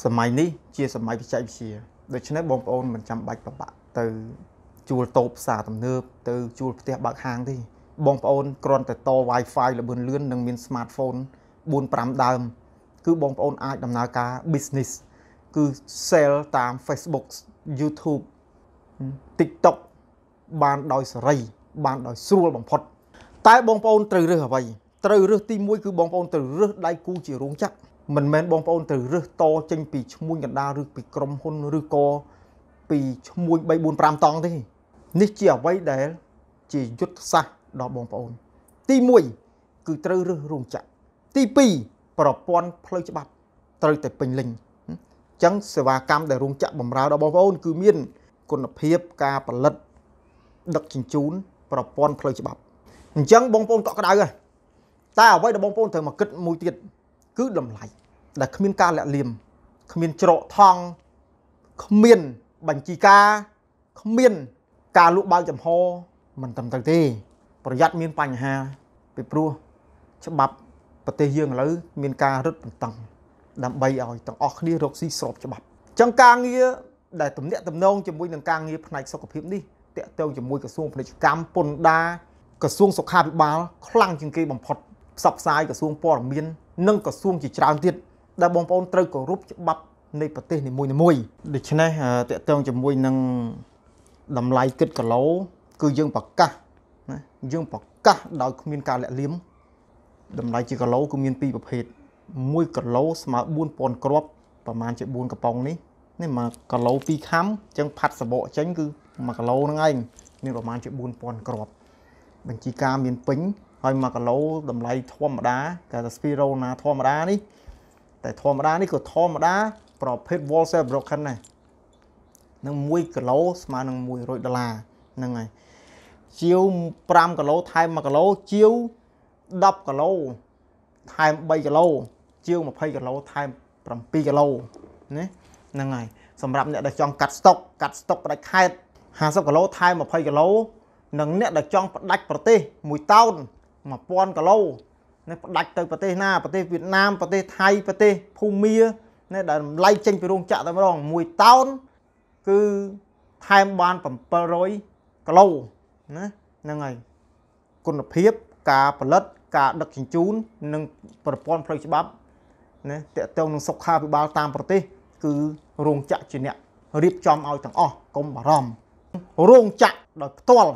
សម័យនេះជាសម័យបច្ចេកវិទ្យាដូច្នេះបងប្អូនមិនចាំបាច់ប្របាក់ទៅជួលតូបផ្សារទំនើបទៅជួលផ្ទះបើកហាងទេបងប្អូនគ្រាន់តែត Wi-Fi ល្បឿនលឿននិងមាន smartphone 4 5ដើម គឺបងប្អូនអាចដំណើរការ business គឺ sell តាម Facebook YouTube TikTok បានដោយសេរីបានដោយស្រួលបំផុតតែបងប្អូនត្រូវរើសអ្វីត្រូវរើសទី1គឺបងប្អូនត្រូវរើសដៃគូជារោងចក្រមិនមែនបងប្អូនត្រូវរើសតចេញពីឈ្មួញកណ្ដាលឬពីក្រុមហ៊ុនឬក៏ពីឈ្មួញ3 4 5តង់ទេនេះជាអ្វីដែល ជាយុទ្ធសាស្ត្រដល់បងប្អូនទី1គឺត្រូវរើសរោងចក្រទី2ប្រព័ន្ធផ្លូវច្បាប់ត្រូវតែពេញលេញអញ្ចឹងសេវាកម្មដែលរោងចក្របម្រើដល់បងប្អូនគឺមាន គុណភាពការផលិតដឹកជញ្ជូនប្រព័ន្ធផ្លូវច្បាប់អញ្ចឹងបងប្អូនកក់ក្ដៅហើយតែអ្វីដែលបងប្អូនត្រូវមកគិតមួយទៀតគឺតម្លៃដែលគ្មានការលាក់លៀមគ្មានច្រកថង់គ្មានបញ្ជីការគ្មានការលក់បើកចំហមិនត្រឹមត្រូវទេ ប្រយ័ត្នមានបញ្ហាពីព្រោះច្បាប់ប្រទេសយើងឥឡូវមានការរឹតបន្តឹងដើម្បីឲ្យទាំងអស់គ្នារកស៊ីស្របច្បាប់អញ្ចឹងការងារដែលទំនាក់ទំនងជាមួយនឹងការងារផ្នែកសុខភាពនេះតកតងជាមួយក្រសួងពាណិជ្ជកម្មពន្ធដារក្រសួងសុខាភិបាលខ្លាំងជាងគេបំផុតផ្សព្វផ្សាយក្រសួងព័ត៌មាន និងក្រសួងជាច្រើនទៀតដែលបងប្អូនត្រូវគោរពច្បាប់នៃប្រទេសនីមួយៗដូច្នេះតកតងជាមួយនឹងតម្លៃគិតគីឡូគឺយើងប្រកាសណាយើងប្រកាសដោយគ្មានការលាក់លៀមតម្លៃជាគីឡូគឺមានពីរប្រភេទ1គីឡូស្មើ4000គ្រាប់ប្រហែលជា4កំប៉ុងនេះនេះ1គីឡូ2ខាំអញ្ចឹងផាត់សបកចេញគឺ1គីឡូហ្នឹងឯងមានប្រហែលជា4000គ្រាប់បញ្ជីការមានពេញហើយ1គីឡូតម្លៃធម្មតាគេថាស្ពីរ៉ូណាធម្មតានេះតែធម្មតានេះក៏ធម្មតាប្រភេទ wall cell broken ដែរនឹង1គីឡូស្មើនឹង100ដុល្លារហ្នឹងហើយជាវ5គីឡូថែម1គីឡូជាវ10គីឡូថែម3គីឡូជាវ20គីឡូថែម7គីឡូណាហ្នឹងហើយសម្រាប់អ្នកដែលចង់កាត់ស្តុកកាត់ស្តុកផ្ដាច់ខេត50គីឡូថែម20គីឡូនិងអ្នកដែលចង់ផ្ដាច់ប្រទេស1តោន1000គីឡូណាផ្ដាច់ទៅប្រទេសណាប្រទេសវៀតណាមប្រទេសថៃប្រទេសភូមាណាដែលរំលែកចេញពីរោងចក្រតែម្ដង1តោនគឺថែមបាន700គីឡូណាហ្នឹងហើយគុណភាពការផលិត ការដឹកជញ្ជូន និងប្រព័ន្ធផ្លូវច្បាប់ណាតកតងនឹងសុខាភិបាលតាមប្រទេស គឺរោងចក្រជាអ្នករៀបចំឲ្យទាំងអស់កុំបារម្ភរោងចក្រដោយផ្ទាល់